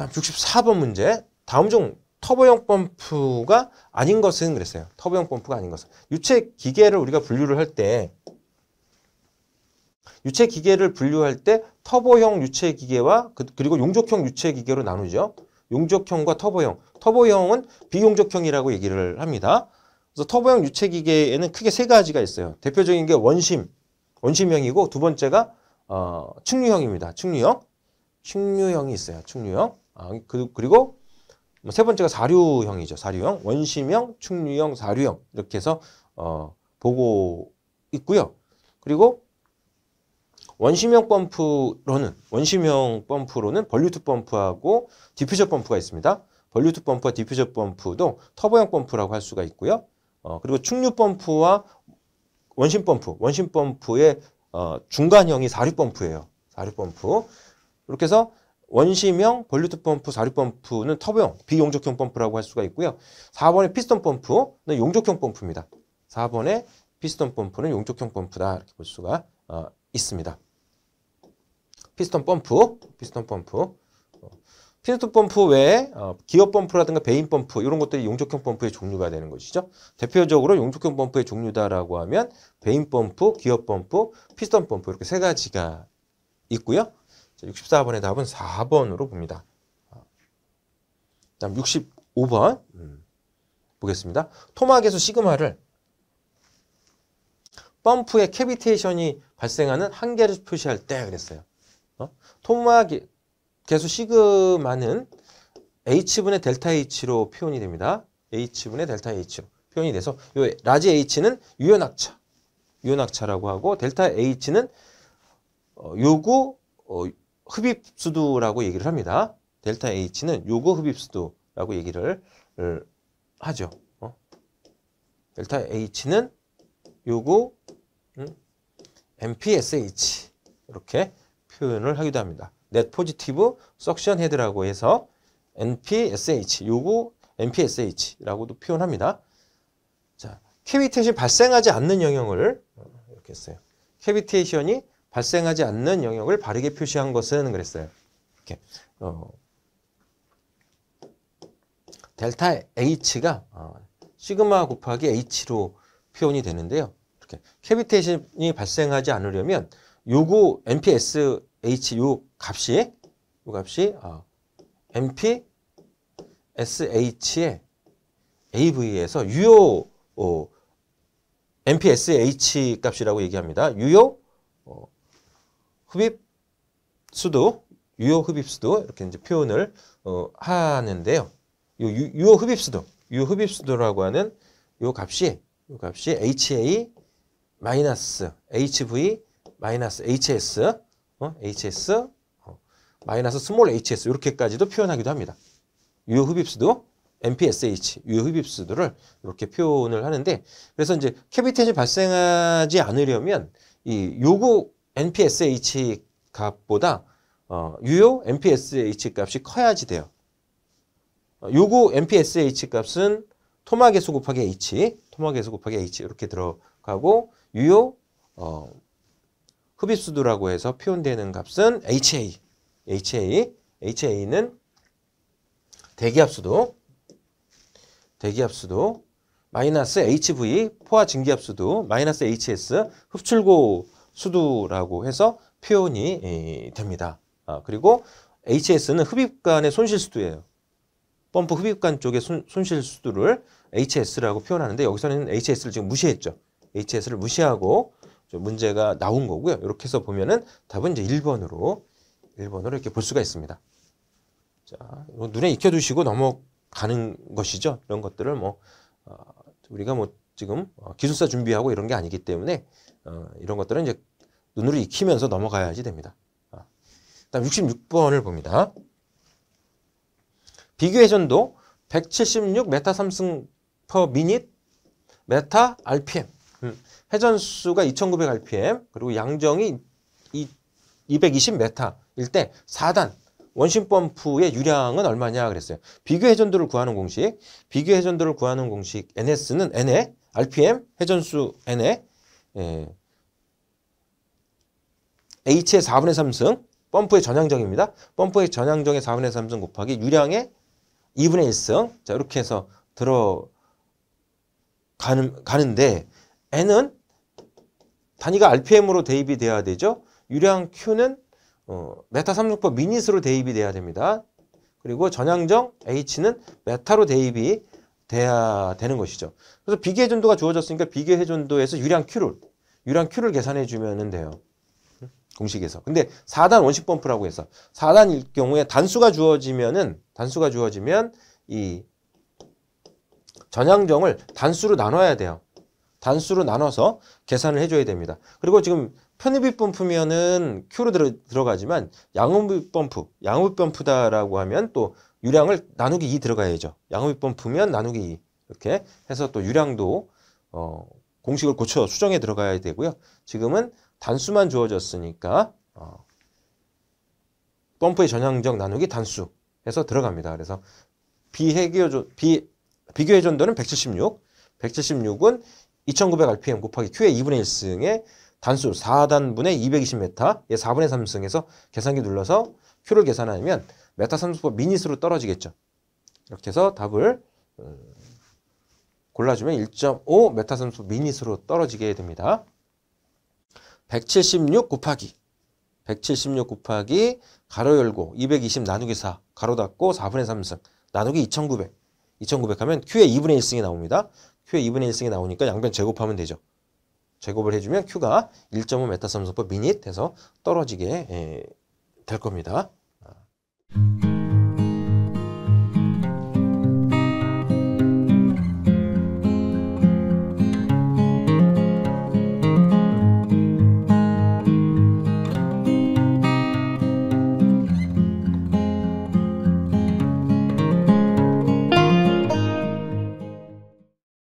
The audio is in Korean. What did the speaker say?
다음 64번 문제. 다음 중 터보형 펌프가 아닌 것은 그랬어요. 터보형 펌프가 아닌 것은. 유체 기계를 우리가 분류를 할 때 유체 기계를 분류할 때 터보형 유체 기계와 그, 그리고 용적형 유체 기계로 나누죠. 용적형과 터보형. 터보형은 비용적형이라고 얘기를 합니다. 그래서 터보형 유체 기계에는 크게 세 가지가 있어요. 대표적인 게 원심, 원심형이고 두 번째가 어, 측류형입니다. 측류형 측류형이 있어요. 측류형. 아, 그, 리고세 뭐 번째가 사류형이죠. 사류형, 원심형, 충류형 사류형 이렇게 해서 어, 보고 있고요. 그리고 원심형 펌프로는 원심형 펌프로는 벌류투 펌프하고 디퓨저 펌프가 있습니다. 벌류투 펌프와 디퓨저 펌프도 터보형 펌프라고 할 수가 있고요. 어, 그리고 충류 펌프와 원심 펌프, 원심 펌프의 어, 중간형이 사류 펌프예요. 사류 펌프. 이렇게 해서 원심형 볼류트 펌프, 사류 펌프는 터보형, 비용적형 펌프라고 할 수가 있고요. 4번의 피스톤 펌프는 용적형 펌프입니다. 4번의 피스톤 펌프는 용적형 펌프다 이렇게 볼 수가 어, 있습니다. 피스톤 펌프, 피스톤 펌프. 피스톤 펌프 외에 어, 기어 펌프라든가 베인 펌프 이런 것들이 용적형 펌프의 종류가 되는 것이죠. 대표적으로 용적형 펌프의 종류다라고 하면 베인 펌프, 기어 펌프, 피스톤 펌프 이렇게 세 가지가 있고요. 64번의 답은 4번으로 봅니다. 다음 65번 음. 보겠습니다. 토막에서 시그마를 펌프의 캐비테이션이 발생하는 한계를 표시할 때 그랬어요. 어? 토막 계수 시그마는 h분의 델타 h로 표현이 됩니다. h분의 델타 h로 표현이 돼서 요 라지 h는 유연학차, 유연학차라고 하고 델타 h는 어, 요구 어, 흡입수도라고 얘기를 합니다. 델타 H는 요거 흡입수도라고 얘기를 하죠. 어? 델타 H는 요거 음? MPSH 이렇게 표현을 하기도 합니다. 넷 포지티브 석션 헤드라고 해서 NPSH 요거 m p s h 라고도 표현합니다. 자, 캐비테이션 발생하지 않는 영역을 어, 이렇게 했어요. 캐비테이션이 발생하지 않는 영역을 바르게 표시한 것은 그랬어요. 이렇게 어, 델타 H가 어, 시그마 곱하기 H로 표현이 되는데요. 이렇게 캐비테이션이 발생하지 않으려면 요거 MPS H 요 값이 요 값이 어, MP SH의 AV에서 유효 어, MPSH 값이라고 얘기합니다. 유효 어, 흡입 수도, 유효 흡입 수도 이렇게 이제 표현을 어, 하는데요. 요 유, 효 흡입 수도, 유효 흡입 수도라고 하는 요 값이 요 값이 HA 마이너스 HV 마이너스 HS 어? HS 어, 마이너스 스몰 HS 이렇게까지도 표현하기도 합니다. 유효 흡입수도 MPSH 유효 흡입수도를 이렇게 표현을 하는데 그래서 이제 캐비테이션 발생하지 않으려면 이 요구 NPSH 값보다 어, 유효 NPSH 값이 커야지 돼요. 어, 요구 NPSH 값은 토막에서 곱하기 H, 토막에서 곱하기 H 이렇게 들어가고 유효 어, 흡입수도라고 해서 표현되는 값은 HA, HA, HA는 대기압수도, 대기압수도 마이너스 HV 포화 증기압수도 마이너스 HS 흡출고 수두라고 해서 표현이 됩니다. 아, 그리고 HS는 흡입관의 손실 수두예요. 펌프 흡입관 쪽의 손실 수두를 HS라고 표현하는데 여기서는 HS를 지금 무시했죠. HS를 무시하고 문제가 나온 거고요. 이렇게 해서 보면은 답은 이제 1번으로 1번으로 이렇게 볼 수가 있습니다. 자, 눈에 익혀 두시고 넘어가는 것이죠. 이런 것들을 뭐 어, 우리가 뭐 지금 어, 기술사 준비하고 이런 게 아니기 때문에 어, 이런 것들은 이제 눈으로 익히면서 넘어가야지 됩니다. 아. 다음 66번을 봅니다. 비교회전도 176 메타 삼승 퍼 미닛 메타 RPM 음. 회전수가 2900 RPM 그리고 양정이 220 메타일 때 4단 원심 펌프의 유량은 얼마냐 그랬어요. 비교 회전도를 구하는 공식 비교 회전도를 구하는 공식 NS는 N에 RPM 회전수 N에 예, H의 4분의 3승, 펌프의 전향정입니다. 펌프의 전향정의 4분의 3승 곱하기 유량의 2분의 1승. 자, 이렇게 해서 들어가는, 가는데, N은 단위가 RPM으로 대입이 돼야 되죠. 유량 Q는 어, 메타 364 미닛으로 대입이 돼야 됩니다. 그리고 전향정 H는 메타로 대입이 돼야 되는 것이죠. 그래서 비계 회전도가 주어졌으니까 비계 회전도에서 유량 Q를 유량 Q를 계산해 주면 돼요. 공식에서. 근데 4단 원식 펌프라고 해서 4단일 경우에 단수가 주어지면은 단수가 주어지면 이 전향정을 단수로 나눠야 돼요. 단수로 나눠서 계산을 해줘야 됩니다. 그리고 지금 편입입 펌프면은 Q로 들어, 가지만 양음입 펌프 양음입 펌프다라고 하면 또 유량을 나누기 2 들어가야죠. 양음입 펌프면 나누기 2 이렇게 해서 또 유량도 어, 공식을 고쳐 수정에 들어가야 되고요. 지금은 단수만 주어졌으니까 어, 펌프의 전향적 나누기 단수 해서 들어갑니다. 그래서 비해교전, 비, 비교의 전도는 176, 176은 2900rpm 곱하기 Q의 2분의 1승의 단수 4단분의 220m의 4분의 예, 3승에서 계산기 눌러서 Q를 계산하면 메타 산수법 미니스로 떨어지겠죠. 이렇게 해서 답을 어, 골라주면 1.5 메타 산수법 미니스로 떨어지게 됩니다. 176 곱하기 176 곱하기 가로 열고 220 나누기 4 가로 닫고 4분의 3승 나누기 2900 2900 하면 Q의 2분의 1승이 나옵니다. Q의 2분의 1승이 나오니까 양변 제곱하면 되죠. 제곱을 해주면 Q가 1.5메타삼성법 미닛 해서 떨어지게 예, 될 겁니다.